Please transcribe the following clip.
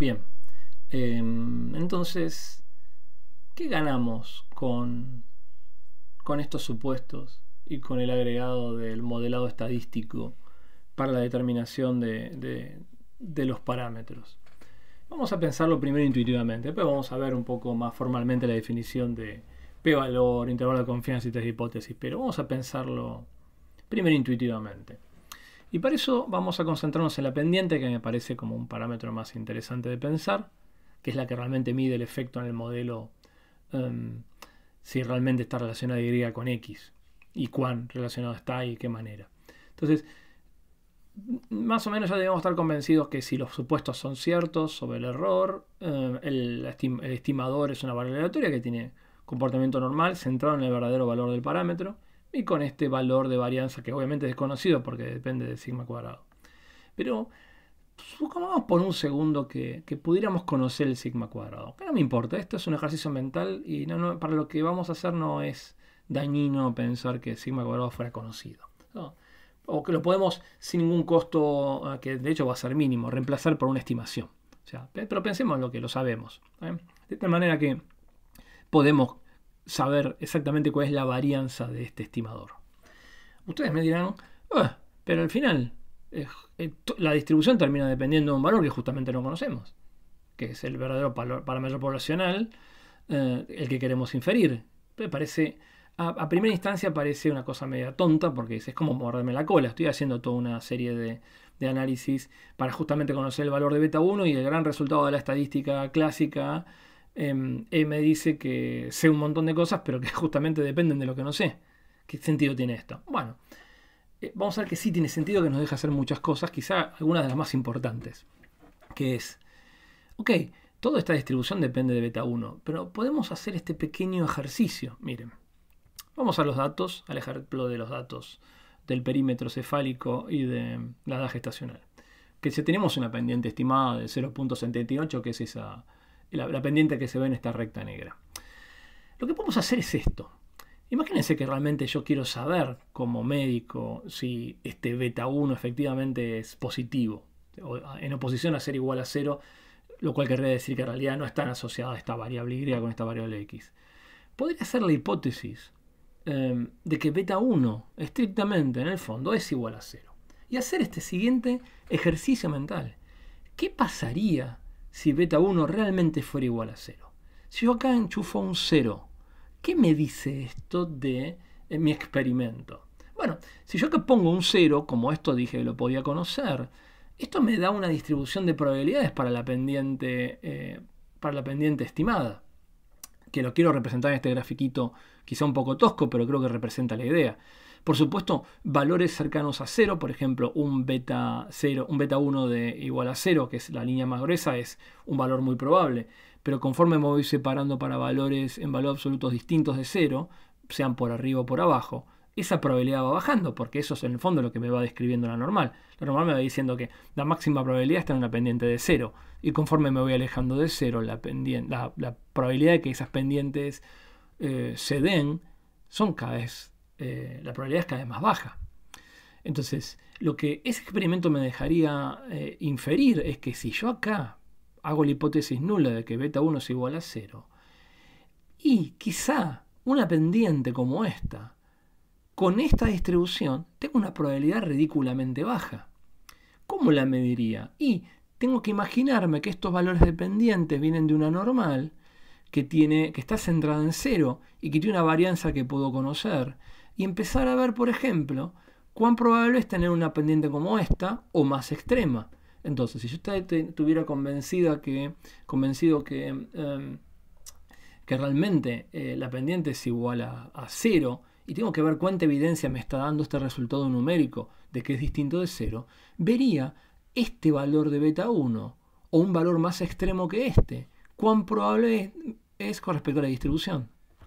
Bien, em, entonces, ¿qué ganamos con, con estos supuestos y con el agregado del modelado estadístico para la determinación de, de los parámetros? Vamos a pensarlo primero intuitivamente, después vamos a ver un poco más formalmente la definición de p-valor, intervalo de confianza y tres hipótesis, pero vamos a pensarlo primero intuitivamente. Y para eso vamos a concentrarnos en la pendiente, que me parece como un parámetro más interesante de pensar, que es la que realmente mide el efecto en el modelo em, si realmente está relacionada Y con X, y cuán relacionado está y qué manera. Entonces, más o menos ya debemos estar convencidos que si los supuestos son ciertos sobre el error, em, el, estimador es una variable aleatoria que tiene comportamiento normal centrado en el verdadero valor del parámetro y con este valor de varianza que obviamente es desconocido porque depende de sigma cuadrado. Pero supongamos por un segundo que, pudiéramos conocer el sigma cuadrado. Que no me importa, esto es un ejercicio mental y no, para lo que vamos a hacer no es dañino pensar que sigma cuadrado fuera conocido. O que lo podemos sin ningún costo, ah, que de hecho va a ser mínimo, reemplazar por una estimación. pero pensemos en lo que lo sabemos. ¿eh? De tal manera que podemos saber exactamente cuál es la varianza de este estimador. Ustedes me dirán, ah, pero al final eh, eh, la distribución termina dependiendo de un valor que justamente no conocemos, que es el verdadero parámetro poblacional, eh, el que queremos inferir. Parece, a, primera instancia parece una cosa media tonta porque es, es como morderme la cola. Estoy haciendo toda una serie de, de análisis para justamente conocer el valor de beta 1 y el gran resultado de la estadística clásica Em, me dice que sé un montón de cosas, pero que justamente dependen de lo que no sé. ¿Qué sentido tiene esto? Bueno, eh, vamos a ver que sí tiene sentido, que nos deja hacer muchas cosas, quizá algunas de las más importantes, que es, ok, toda esta distribución depende de beta 1, pero podemos hacer este pequeño ejercicio, miren. Vamos a los datos, al ejemplo de los datos del perímetro cefálico y de la edad gestacional. Que si tenemos una pendiente estimada de 0.78, que es esa la, pendiente que se ve en esta recta negra. Lo que podemos hacer es esto. Imagínense que realmente yo quiero saber como médico si este beta 1 efectivamente es positivo, en oposición a ser igual a 0, lo cual querría decir que en realidad no están a esta variable Y con esta variable X. Podría hacer la hipótesis em, de que beta 1 estrictamente en el fondo es igual a 0. Y hacer este siguiente ejercicio mental. ¿Qué pasaría si beta 1 realmente fuera igual a 0. Si yo acá enchufo un 0, ¿qué me dice esto de eh, mi experimento? Bueno, si yo acá pongo un 0, como esto dije que lo podía conocer, esto me da una distribución de probabilidades para la pendiente, eh, para la pendiente estimada que lo quiero representar en este grafiquito quizá un poco tosco, pero creo que representa la idea. Por supuesto, valores cercanos a 0, por ejemplo, un beta 0, un beta 1 de igual a 0, que es la línea más gruesa, es un valor muy probable. Pero conforme me voy separando para valores en valores absolutos distintos de 0, sean por arriba o por abajo, esa probabilidad va bajando, porque eso es en el fondo lo que me va describiendo la normal. La normal me va diciendo que la máxima probabilidad está en una pendiente de 0, y conforme me voy alejando de 0, la, la, probabilidad de que esas pendientes eh, se den son cada vez eh, la probabilidad es cada vez más baja. Entonces, lo que ese experimento me dejaría eh, inferir es que si yo acá hago la hipótesis nula de que beta 1 es igual a 0, y quizá una pendiente como esta, con esta distribución, tengo una probabilidad ridículamente baja. ¿Cómo la mediría? Y tengo que imaginarme que estos valores dependientes vienen de una normal que, tiene, que está centrada en cero y que tiene una varianza que puedo conocer y empezar a ver, por ejemplo, cuán probable es tener una pendiente como esta o más extrema. Entonces, si yo estuviera convencida que, convencido que, em, que realmente eh, la pendiente es igual a, cero, y tengo que ver cuánta evidencia me está dando este resultado numérico de que es distinto de cero, vería este valor de beta 1 o un valor más extremo que este. ¿Cuán probable es con respecto a la distribución?